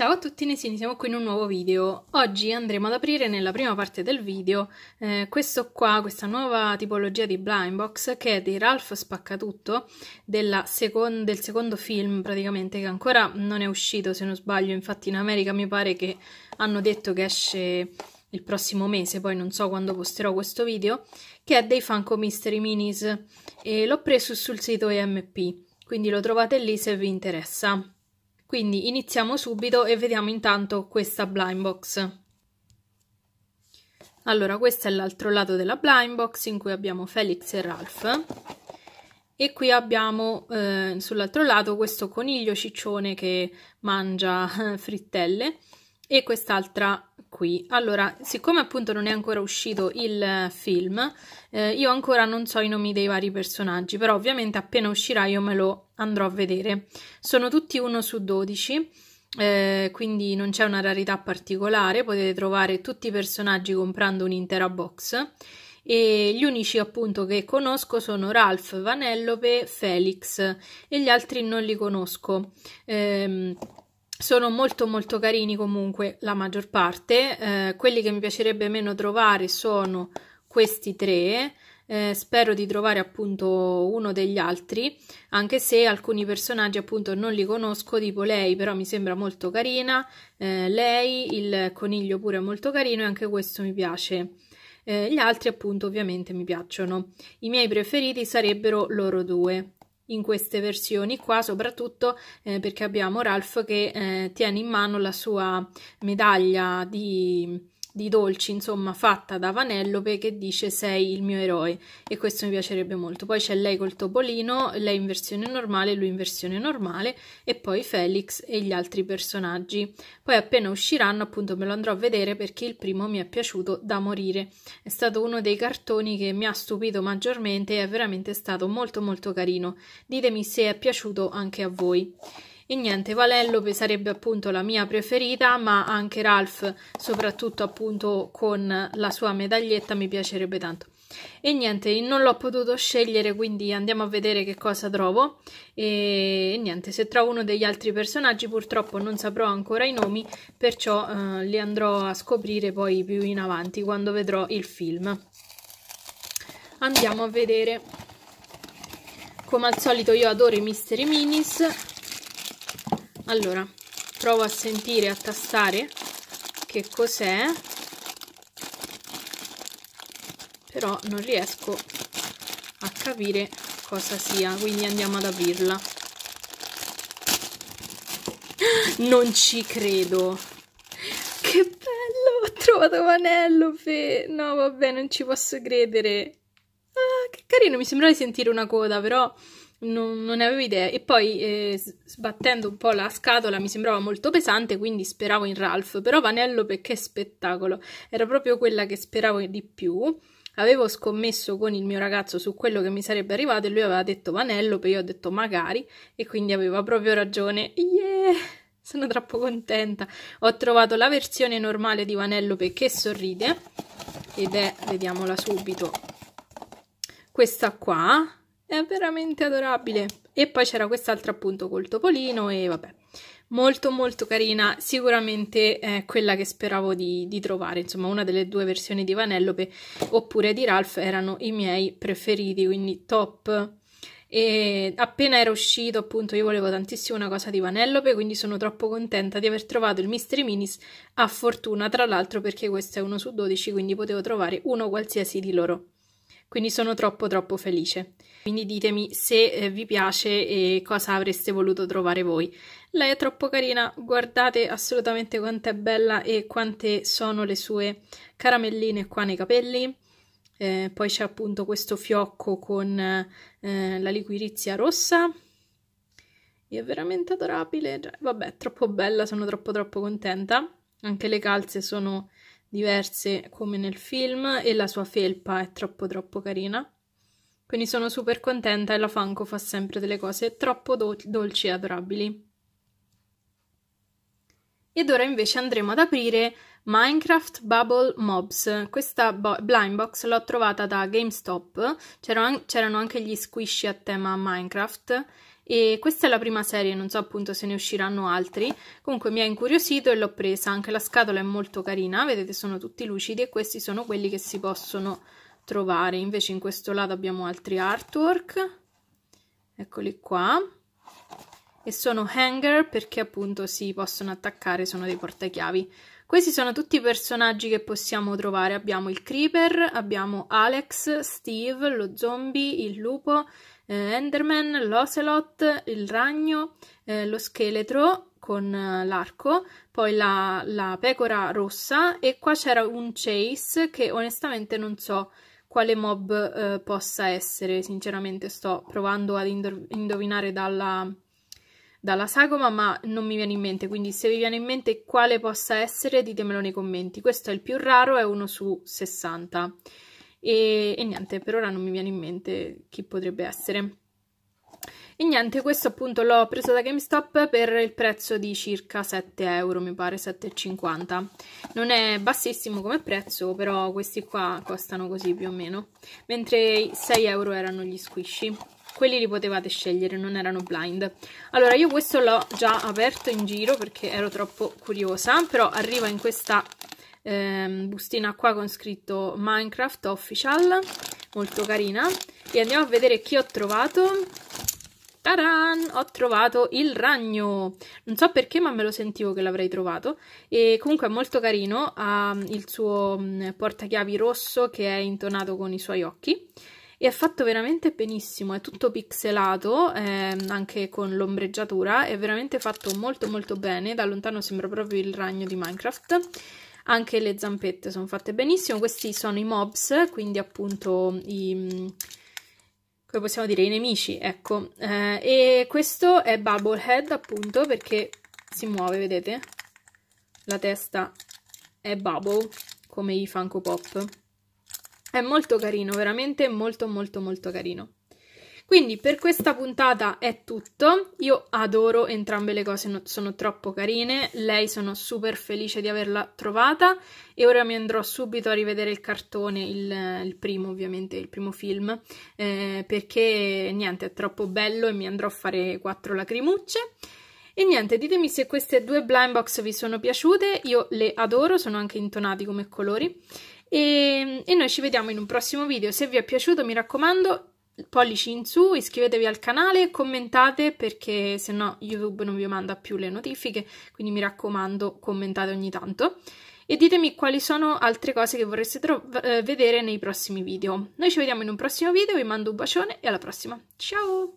Ciao a tutti Nesini, siamo qui in un nuovo video. Oggi andremo ad aprire nella prima parte del video eh, questo qua, questa nuova tipologia di blind box che è di Ralph Spaccatutto second, del secondo film praticamente che ancora non è uscito se non sbaglio, infatti in America mi pare che hanno detto che esce il prossimo mese, poi non so quando posterò questo video, che è dei Funko Mystery Minis e l'ho preso sul sito EMP, quindi lo trovate lì se vi interessa. Quindi iniziamo subito e vediamo intanto questa blind box. Allora, questo è l'altro lato della blind box in cui abbiamo Felix e Ralph. E qui abbiamo eh, sull'altro lato questo coniglio ciccione che mangia frittelle e quest'altra qui. Allora, siccome appunto non è ancora uscito il film, eh, io ancora non so i nomi dei vari personaggi, però ovviamente appena uscirà io me lo andrò a vedere. Sono tutti 1 su 12, eh, quindi non c'è una rarità particolare, potete trovare tutti i personaggi comprando un'intera box. E gli unici appunto che conosco sono Ralph, Vanellope, Felix e gli altri non li conosco. Eh, sono molto molto carini comunque la maggior parte, eh, quelli che mi piacerebbe meno trovare sono questi tre, eh, spero di trovare appunto uno degli altri, anche se alcuni personaggi appunto non li conosco, tipo lei però mi sembra molto carina, eh, lei, il coniglio pure è molto carino e anche questo mi piace. Eh, gli altri appunto ovviamente mi piacciono, i miei preferiti sarebbero loro due in queste versioni qua soprattutto eh, perché abbiamo Ralph che eh, tiene in mano la sua medaglia di di dolci, insomma, fatta da Vanellope che dice sei il mio eroe e questo mi piacerebbe molto. Poi c'è lei col topolino, lei in versione normale, lui in versione normale e poi Felix e gli altri personaggi. Poi appena usciranno, appunto, me lo andrò a vedere perché il primo mi è piaciuto da morire. È stato uno dei cartoni che mi ha stupito maggiormente e è veramente stato molto molto carino. Ditemi se è piaciuto anche a voi. E niente, Valello sarebbe appunto la mia preferita, ma anche Ralph, soprattutto appunto con la sua medaglietta, mi piacerebbe tanto. E niente, non l'ho potuto scegliere, quindi andiamo a vedere che cosa trovo. E niente, se trovo uno degli altri personaggi, purtroppo non saprò ancora i nomi, perciò eh, li andrò a scoprire poi più in avanti quando vedrò il film. Andiamo a vedere. Come al solito io adoro i Mystery Minis allora provo a sentire a tastare che cos'è però non riesco a capire cosa sia quindi andiamo ad aprirla non ci credo che bello ho trovato Vanellope no vabbè non ci posso credere ah, che carino mi sembrava di sentire una coda però non, non, ne avevo idea. E poi eh, sbattendo un po' la scatola mi sembrava molto pesante, quindi speravo in Ralph. Però Vanellope, che spettacolo! Era proprio quella che speravo di più. Avevo scommesso con il mio ragazzo su quello che mi sarebbe arrivato e lui aveva detto Vanellope, io ho detto magari, e quindi aveva proprio ragione. Yeah! Sono troppo contenta. Ho trovato la versione normale di Vanellope che sorride ed è, vediamola subito, questa qua è veramente adorabile. E poi c'era quest'altra appunto col topolino e vabbè. Molto molto carina, sicuramente è eh, quella che speravo di, di trovare, insomma una delle due versioni di Vanellope oppure di Ralph erano i miei preferiti, quindi top e appena era uscito appunto io volevo tantissimo una cosa di Vanellope quindi sono troppo contenta di aver trovato il Mystery Minis a fortuna tra l'altro perché questo è uno su 12 quindi potevo trovare uno qualsiasi di loro quindi sono troppo troppo felice. Quindi ditemi se eh, vi piace e cosa avreste voluto trovare voi. Lei è troppo carina, guardate assolutamente quanto è bella e quante sono le sue caramelline qua nei capelli. Eh, poi c'è appunto questo fiocco con eh, la liquirizia rossa è veramente adorabile. Cioè, vabbè, troppo bella, sono troppo troppo contenta. Anche le calze sono diverse come nel film e la sua felpa è troppo troppo carina. Quindi sono super contenta e la Funko fa sempre delle cose troppo dol- dolci e adorabili. Ed ora invece andremo ad aprire Minecraft Bubble Mobs. Questa bo- blind box l'ho trovata da GameStop, C'era an- c'erano anche gli squishy a tema Minecraft e questa è la prima serie, non so appunto se ne usciranno altri, comunque mi ha incuriosito e l'ho presa, anche la scatola è molto carina, vedete sono tutti lucidi e questi sono quelli che si possono trovare, invece in questo lato abbiamo altri artwork, eccoli qua, e sono hanger perché appunto si possono attaccare, sono dei portachiavi. Questi sono tutti i personaggi che possiamo trovare, abbiamo il creeper, abbiamo Alex, Steve, lo zombie, il lupo eh, Enderman, l'Ocelot, il ragno, eh, lo scheletro con eh, l'arco, poi la, la, pecora rossa e qua c'era un chase che onestamente non so quale mob eh, possa essere, sinceramente sto provando ad indovinare dalla, dalla sagoma, ma non mi viene in mente. Quindi, se vi viene in mente quale possa essere, ditemelo nei commenti. Questo è il più raro, è uno su 60 e, e niente, per ora non mi viene in mente chi potrebbe essere. E niente, questo appunto l'ho preso da GameStop per il prezzo di circa 7 euro, mi pare 7,50. Non è bassissimo come prezzo, però questi qua costano così più o meno. Mentre 6 euro erano gli squishy. Quelli li potevate scegliere, non erano blind. Allora, io questo l'ho già aperto in giro perché ero troppo curiosa, però arriva in questa ehm, bustina qua con scritto Minecraft Official, molto carina. E andiamo a vedere chi ho trovato. Taran! Ho trovato il ragno! Non so perché, ma me lo sentivo che l'avrei trovato. E comunque è molto carino, ha mm, il suo mm, portachiavi rosso che è intonato con i suoi occhi e è fatto veramente benissimo, è tutto pixelato, eh, anche con l'ombreggiatura, è veramente fatto molto molto bene, da lontano sembra proprio il ragno di Minecraft anche le zampette sono fatte benissimo questi sono i mobs quindi appunto i come possiamo dire i nemici ecco eh, e questo è Bubblehead appunto perché si muove vedete la testa è bubble come i Funko Pop è molto carino veramente molto molto molto carino quindi per questa puntata è tutto, io adoro entrambe le cose, sono troppo carine, lei sono super felice di averla trovata e ora mi andrò subito a rivedere il cartone, il, il primo ovviamente, il primo film, eh, perché niente è troppo bello e mi andrò a fare quattro lacrimucce. E niente, ditemi se queste due blind box vi sono piaciute, io le adoro, sono anche intonati come colori. E, e noi ci vediamo in un prossimo video, se vi è piaciuto mi raccomando pollici in su, iscrivetevi al canale, commentate perché se no YouTube non vi manda più le notifiche, quindi mi raccomando commentate ogni tanto e ditemi quali sono altre cose che vorreste eh, vedere nei prossimi video. Noi ci vediamo in un prossimo video, vi mando un bacione e alla prossima. Ciao!